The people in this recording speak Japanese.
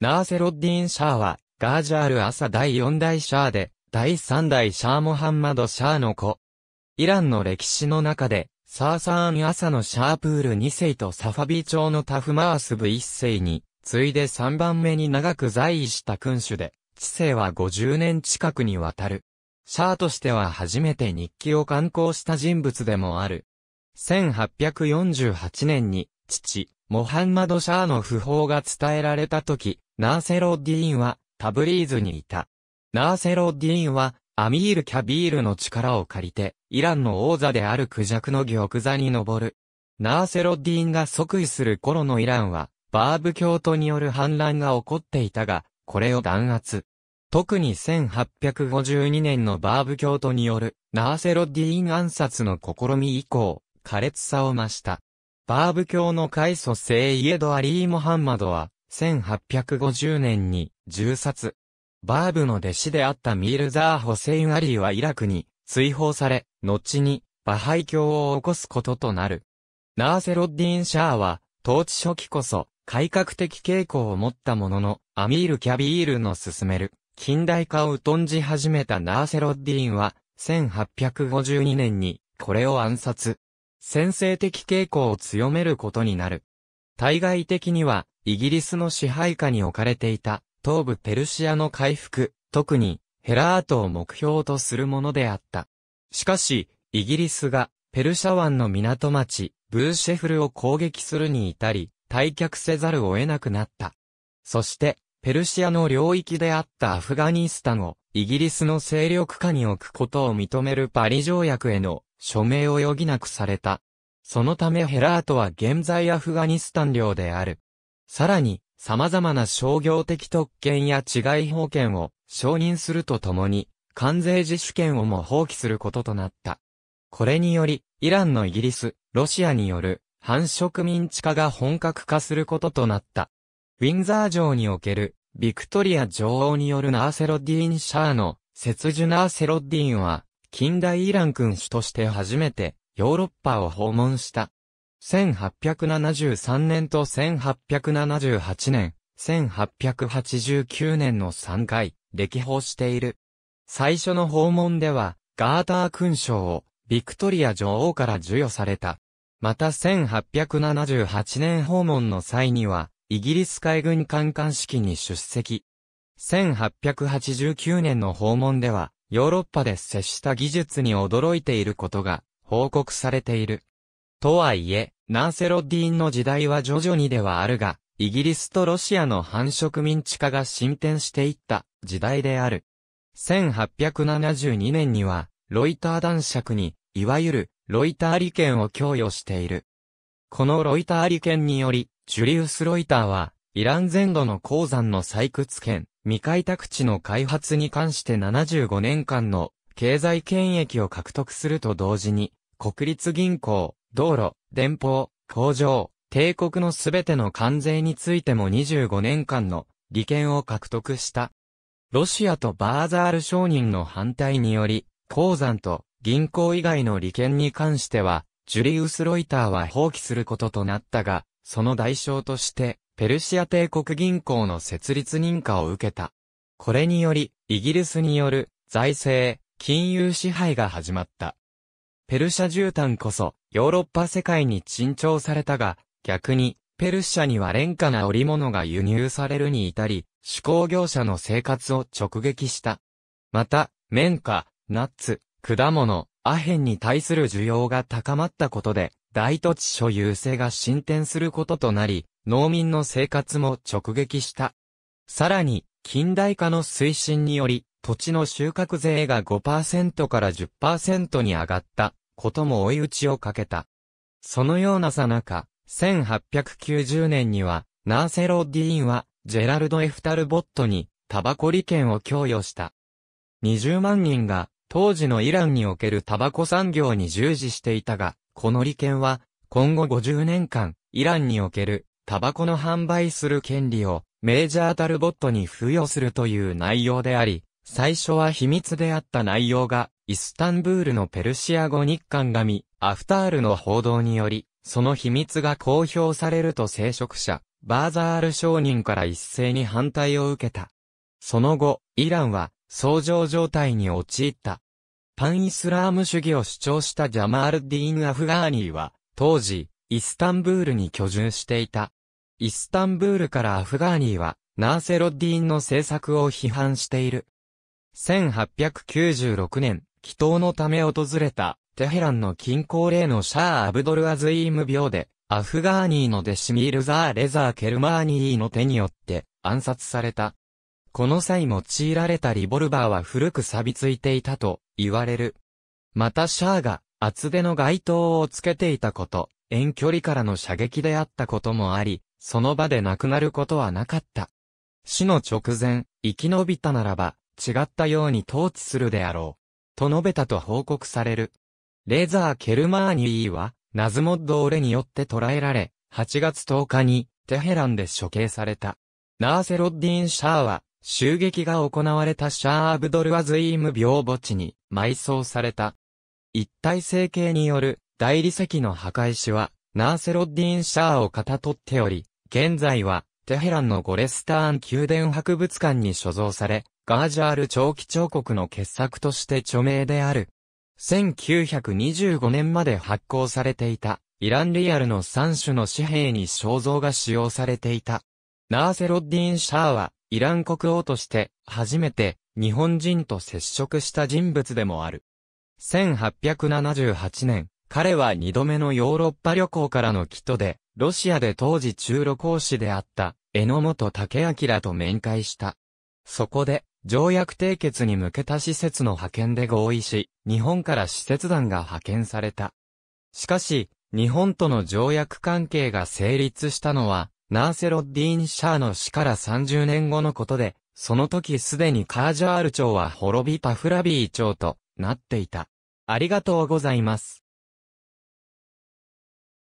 ナーセロッディン・シャーは、ガージャール・アサ第4代シャーで、第3代シャー・モハンマド・シャーの子。イランの歴史の中で、サーサーン・アサのシャープール2世とサファビ朝のタフマースブ1世に、次いで3番目に長く在位した君主で、知性は50年近くにわたる。シャーとしては初めて日記を刊行した人物でもある。1848年に、父、モハンマド・シャーの訃報が伝えられた時、ナーセロ・ディーンはタブリーズにいた。ナーセロ・ディーンはアミール・キャビールの力を借りて、イランの王座であるクジャクの玉座に登る。ナーセロ・ディーンが即位する頃のイランは、バーブ教徒による反乱が起こっていたが、これを弾圧。特に1852年のバーブ教徒によるナーセロ・ディーン暗殺の試み以降、苛烈さを増した。バーブ教の開祖聖イエド・アリー・モハンマドは、1850年に銃殺。バーブの弟子であったミールザー・ホセイン・アリーはイラクに追放され、後にバハイ教を起こすこととなる。ナーセロッディン・シャーは、統治初期こそ、改革的傾向を持ったものの、アミール・キャビールの進める、近代化を疎んじ始めたナーセロッディンは、1852年に、これを暗殺。先制的傾向を強めることになる。対外的には、イギリスの支配下に置かれていた、東部ペルシアの回復、特に、ヘラートを目標とするものであった。しかし、イギリスが、ペルシャ湾の港町、ブーシェフルを攻撃するに至り、退却せざるを得なくなった。そして、ペルシアの領域であったアフガニスタンを、イギリスの勢力下に置くことを認めるパリ条約への署名を余儀なくされた。そのためヘラートは現在アフガニスタン領である。さらに、様々な商業的特権や治外法権を承認するとともに、関税自主権をも放棄することとなった。これにより、イランのイギリス、ロシアによる繁殖民地化が本格化することとなった。ウィンザー城における、ビクトリア女王によるナーセロッディーン・シャーの、雪樹ナーセロッディーンは、近代イラン君主として初めてヨーロッパを訪問した。1873年と1878年、1889年の3回、歴訪している。最初の訪問では、ガーター勲章を、ビクトリア女王から授与された。また1878年訪問の際には、イギリス海軍艦艦式に出席。1889年の訪問では、ヨーロッパで接した技術に驚いていることが報告されている。とはいえ、ナーセロッディーンの時代は徐々にではあるが、イギリスとロシアの繁殖民地化が進展していった時代である。1872年には、ロイター男爵に、いわゆる、ロイター利権を供与している。このロイター利権により、ジュリウス・ロイターは、イラン全土の鉱山の採掘権、未開拓地の開発に関して75年間の経済権益を獲得すると同時に、国立銀行、道路、電報、工場、帝国のすべての関税についても25年間の利権を獲得した。ロシアとバーザール商人の反対により、鉱山と銀行以外の利権に関しては、ジュリウス・ロイターは放棄することとなったが、その代償として、ペルシア帝国銀行の設立認可を受けた。これにより、イギリスによる財政、金融支配が始まった。ペルシャ絨毯こそ、ヨーロッパ世界に珍重されたが、逆に、ペルシャには廉価な織物が輸入されるに至り、手工業者の生活を直撃した。また、綿花、ナッツ、果物、アヘンに対する需要が高まったことで、大土地所有制が進展することとなり、農民の生活も直撃した。さらに、近代化の推進により、土地の収穫税が5%から10%に上がったことも追い打ちをかけた。そのようなさなか、1890年には、ナーセロ・ディーンは、ジェラルド・エフタルボットに、タバコ利権を供与した。20万人が、当時のイランにおけるタバコ産業に従事していたが、この利権は、今後50年間、イランにおけるタバコの販売する権利をメージャー・タルボットに付与するという内容であり、最初は秘密であった内容が、イスタンブールのペルシア語日刊紙、アフタールの報道により、その秘密が公表されると聖職者、バーザール商人から一斉に反対を受けた。その後、イランは、相乗状態に陥った。パンイスラーム主義を主張したジャマールディーン・アフガーニーは、当時、イスタンブールに居住していた。イスタンブールからアフガーニーは、ナーセロッディーンの政策を批判している。1896年、祈祷のため訪れた、テヘランの近郊例のシャー・アブドル・アズイーム病で、アフガーニーの弟子ミールザー・レザー・ケルマーニーの手によって暗殺された。この際用いられたリボルバーは古く錆びついていたと言われる。またシャーが厚手の街灯をつけていたこと、遠距離からの射撃であったこともあり、その場で亡くなることはなかった。死の直前、生き延びたならば、違ったように統治するであろう。と述べたと報告される。レーザー・ケルマーニーは、ナズモッド・オレによって捕らえられ、8月10日に、テヘランで処刑された。ナーセロッディン・シャーは、襲撃が行われたシャー・アブドル・アズイーム病墓地に埋葬された。一体成形による大理石の壊石はナーセロッディンシャーを型取っており、現在は、テヘランのゴレスターン宮殿博物館に所蔵され、ガージャール長期彫刻の傑作として著名である。1925年まで発行されていた、イランリアルの3種の紙幣に肖像が使用されていた。ナーセロッディン・シャーは、イラン国王として、初めて、日本人と接触した人物でもある。1878年、彼は二度目のヨーロッパ旅行からの帰途で、ロシアで当時中路講師であった、榎本武明と面会した。そこで、条約締結に向けた施設の派遣で合意し、日本から施設団が派遣された。しかし、日本との条約関係が成立したのは、ナーセロッディーン・シャーの死から30年後のことで、その時すでにカージャール町は滅びパフラビー町となっていた。ありがとうございます。